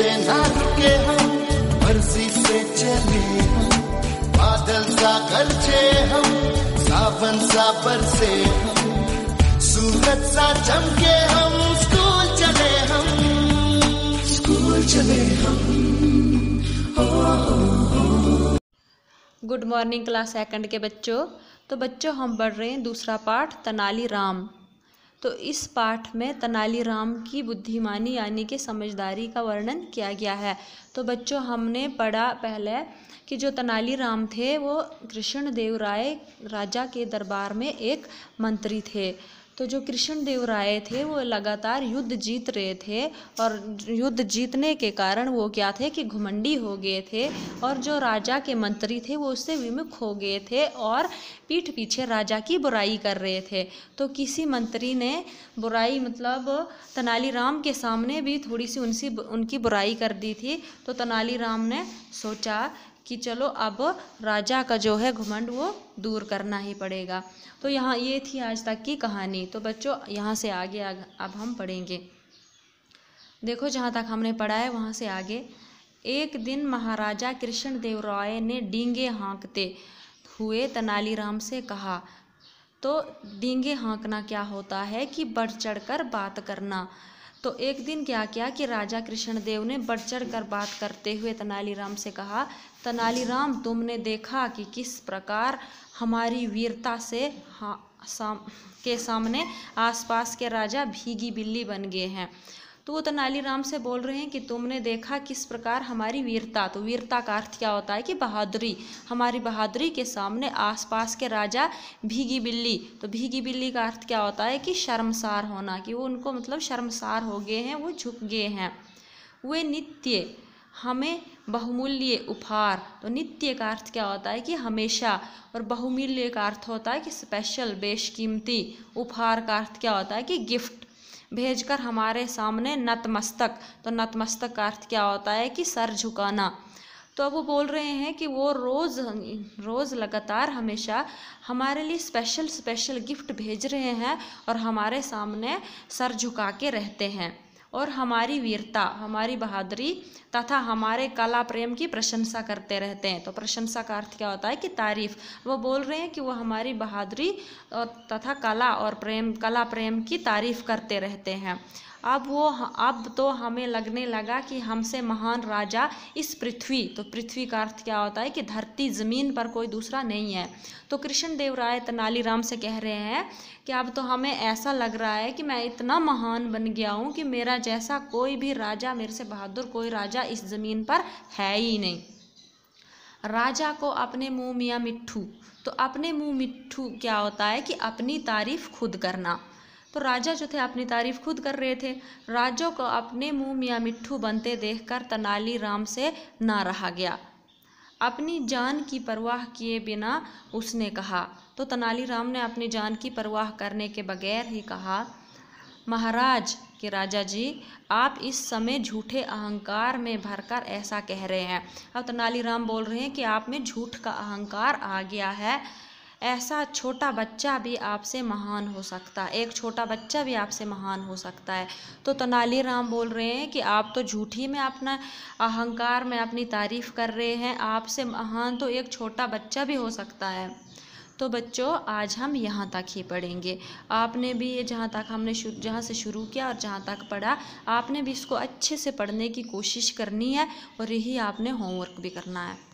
से हम से चले हम बादल सा हम सावन सा बरसे हम सूरज सा चमके हम स्कूल चले हम स्कूल चले हम गुड मॉर्निंग क्लास सेकंड के बच्चों तो बच्चों हम पढ़ रहे हैं दूसरा पाठ तनाली राम तो इस पाठ में तेनालीराम की बुद्धिमानी यानी कि समझदारी का वर्णन किया गया है तो बच्चों हमने पढ़ा पहले कि जो तेनालीराम थे वो कृष्ण देव राय राजा के दरबार में एक मंत्री थे तो जो कृष्ण देव राय थे वो लगातार युद्ध जीत रहे थे और युद्ध जीतने के कारण वो क्या थे कि घुमंडी हो गए थे और जो राजा के मंत्री थे वो उससे विमुख हो गए थे और पीठ पीछे राजा की बुराई कर रहे थे तो किसी मंत्री ने बुराई मतलब तेनालीराम के सामने भी थोड़ी सी उनसी उनकी बुराई कर दी थी तो तेनालीराम ने सोचा कि चलो अब राजा का जो है घुमंड वो दूर करना ही पड़ेगा तो यहाँ ये थी आज तक की कहानी तो बच्चों यहाँ से आगे अब हम पढ़ेंगे देखो जहाँ तक हमने पढ़ा है वहाँ से आगे एक दिन महाराजा कृष्णदेव राय ने डींगे हाँकते हुए तेनालीराम से कहा तो डींगे हाँकना क्या होता है कि बढ़ चढ़ कर बात करना तो एक दिन क्या किया कि राजा कृष्णदेव ने बढ़ चढ़ कर बात करते हुए तेनालीराम से कहा तेनालीराम तुमने देखा कि किस प्रकार हमारी वीरता से हाँ साम के सामने आसपास के राजा भीगी बिल्ली बन गए हैं तो वो तेनालीराम से बोल रहे हैं कि तुमने देखा किस प्रकार हमारी वीरता तो वीरता का अर्थ क्या होता है कि बहादुरी हमारी बहादुरी के सामने आसपास के राजा भीगी बिल्ली तो भीगी बिल्ली का अर्थ क्या होता है कि शर्मसार होना कि वो उनको मतलब शर्मसार हो गए हैं वो झुक गए हैं वे नित्य हमें बहुमूल्य उपहार तो नित्य का अर्थ क्या होता है कि हमेशा और बहुमूल्य का अर्थ होता है कि स्पेशल बेशकीमती उपहार का अर्थ क्या होता है कि गिफ्ट भेजकर हमारे सामने नतमस्तक तो नतमस्तक का अर्थ क्या होता है कि सर झुकाना तो वो बोल रहे हैं कि वो रोज़ रोज़ लगातार हमेशा हमारे लिए स्पेशल स्पेशल गिफ्ट भेज रहे हैं और हमारे सामने सर झुका के रहते हैं और हमारी वीरता हमारी बहादुरी तथा हमारे कला प्रेम की प्रशंसा करते रहते हैं तो प्रशंसा का अर्थ क्या होता है कि तारीफ वो बोल रहे हैं कि वो हमारी बहादुरी और तथा कला और प्रेम कला प्रेम की तारीफ करते रहते हैं अब वो अब तो हमें लगने लगा कि हमसे महान राजा इस पृथ्वी तो पृथ्वी का अर्थ क्या होता है कि धरती ज़मीन पर कोई दूसरा नहीं है तो कृष्ण देव राय तेनालीराम से कह रहे हैं कि अब तो हमें ऐसा लग रहा है कि मैं इतना महान बन गया हूँ कि मेरा जैसा कोई भी राजा मेरे से बहादुर कोई राजा इस ज़मीन पर है ही नहीं राजा को अपने मुँह मियाँ मिट्ठू तो अपने मुँह मिट्ठू क्या होता है कि अपनी तारीफ खुद करना तो राजा जो थे अपनी तारीफ खुद कर रहे थे राजा को अपने मुँह मियाँ मिट्ठू बनते देखकर तनाली राम से ना रहा गया अपनी जान की परवाह किए बिना उसने कहा तो तेनालीराम ने अपनी जान की परवाह करने के बगैर ही कहा महाराज के राजा जी आप इस समय झूठे अहंकार में भरकर ऐसा कह रहे हैं अब तेनालीराम बोल रहे हैं कि आप में झूठ का अहंकार आ गया है ऐसा छोटा बच्चा भी आपसे महान हो सकता है एक छोटा बच्चा भी आपसे महान हो सकता है तो तनाली राम बोल रहे हैं कि आप तो झूठी में अपना अहंकार में अपनी तारीफ़ कर रहे हैं आपसे महान तो एक छोटा बच्चा भी हो सकता है तो बच्चों आज हम यहाँ तक ही पढ़ेंगे आपने भी ये जहाँ तक हमने जहाँ से शुरू किया और जहाँ तक पढ़ा आपने भी इसको अच्छे से पढ़ने की कोशिश करनी है और यही आपने होमवर्क भी करना है